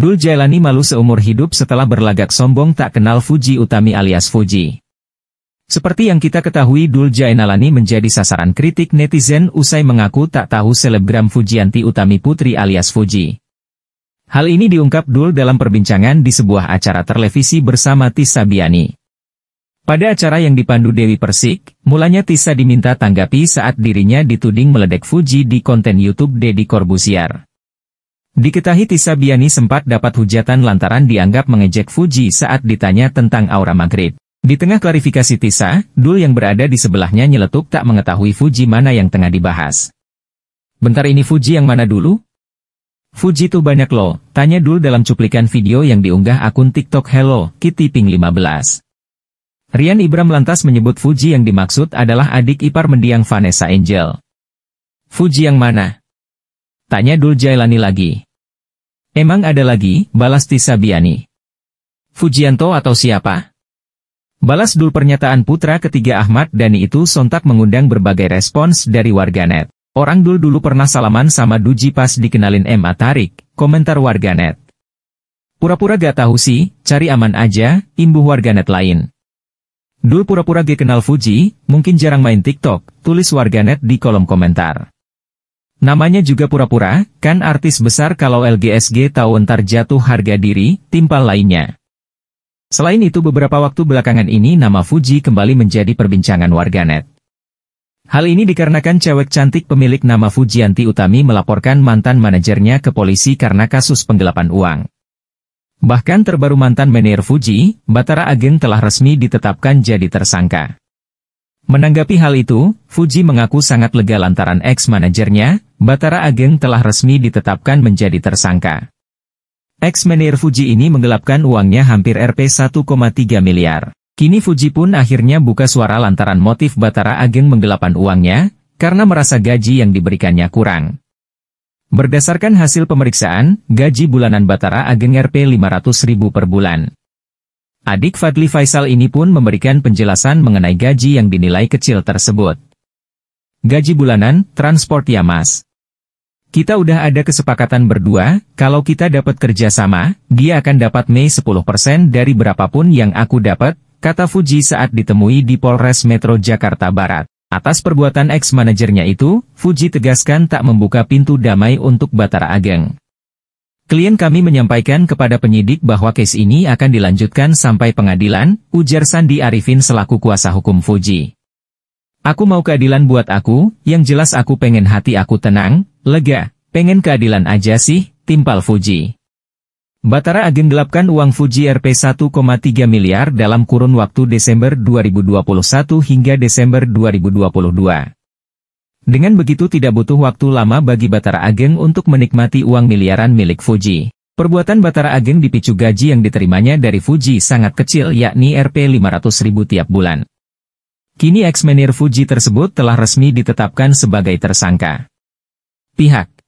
Dul Jailani malu seumur hidup setelah berlagak sombong tak kenal Fuji Utami alias Fuji. Seperti yang kita ketahui Dul Jainalani menjadi sasaran kritik netizen usai mengaku tak tahu selebgram Fujianti Utami Putri alias Fuji. Hal ini diungkap Dul dalam perbincangan di sebuah acara televisi bersama Tisa Biani. Pada acara yang dipandu Dewi Persik, mulanya Tisa diminta tanggapi saat dirinya dituding meledek Fuji di konten YouTube Deddy Corbusier. Diketahui Tisa Biani sempat dapat hujatan lantaran dianggap mengejek Fuji saat ditanya tentang aura maghrib. Di tengah klarifikasi Tisa, Dul yang berada di sebelahnya nyeletuk tak mengetahui Fuji mana yang tengah dibahas. Bentar ini Fuji yang mana dulu? Fuji tuh banyak loh, tanya Dul dalam cuplikan video yang diunggah akun TikTok Hello, Kitty Ping 15. Rian Ibram lantas menyebut Fuji yang dimaksud adalah adik ipar mendiang Vanessa Angel. Fuji yang mana? Tanya Dul Jailani lagi. Emang ada lagi, balas Tisa Biani. Fujianto atau siapa? Balas Dul pernyataan putra ketiga Ahmad Dhani itu sontak mengundang berbagai respons dari warganet. Orang Dul dulu pernah salaman sama Duji pas dikenalin M. Atarik, komentar warganet. Pura-pura gak tahu sih, cari aman aja, imbuh warganet lain. Dul pura-pura gak kenal Fuji, mungkin jarang main TikTok, tulis warganet di kolom komentar. Namanya juga pura-pura, kan artis besar kalau LGSG tahu entar jatuh harga diri, timpal lainnya. Selain itu beberapa waktu belakangan ini nama Fuji kembali menjadi perbincangan warganet. Hal ini dikarenakan cewek cantik pemilik nama Fujianti Utami melaporkan mantan manajernya ke polisi karena kasus penggelapan uang. Bahkan terbaru mantan manajer Fuji, Batara Ageng telah resmi ditetapkan jadi tersangka. Menanggapi hal itu, Fuji mengaku sangat lega lantaran ex-manajernya, Batara Ageng telah resmi ditetapkan menjadi tersangka. Ex-menir Fuji ini menggelapkan uangnya hampir Rp 1,3 miliar. Kini Fuji pun akhirnya buka suara lantaran motif Batara Ageng menggelapkan uangnya, karena merasa gaji yang diberikannya kurang. Berdasarkan hasil pemeriksaan, gaji bulanan Batara Ageng Rp 500.000 per bulan. Adik Fadli Faisal ini pun memberikan penjelasan mengenai gaji yang dinilai kecil tersebut. Gaji bulanan, transport ya mas. Kita udah ada kesepakatan berdua, kalau kita dapat kerjasama, dia akan dapat Mei 10% dari berapapun yang aku dapat, kata Fuji saat ditemui di Polres Metro Jakarta Barat. Atas perbuatan ex-manajernya itu, Fuji tegaskan tak membuka pintu damai untuk Batara Ageng. Klien kami menyampaikan kepada penyidik bahwa case ini akan dilanjutkan sampai pengadilan, ujar Sandi Arifin selaku kuasa hukum Fuji. Aku mau keadilan buat aku, yang jelas aku pengen hati aku tenang, Lega, pengen keadilan aja sih, timpal Fuji. Batara Agen gelapkan uang Fuji Rp 1,3 miliar dalam kurun waktu Desember 2021 hingga Desember 2022. Dengan begitu tidak butuh waktu lama bagi Batara Ageng untuk menikmati uang miliaran milik Fuji. Perbuatan Batara Ageng dipicu gaji yang diterimanya dari Fuji sangat kecil yakni Rp 500 tiap bulan. Kini ex menir Fuji tersebut telah resmi ditetapkan sebagai tersangka pihak.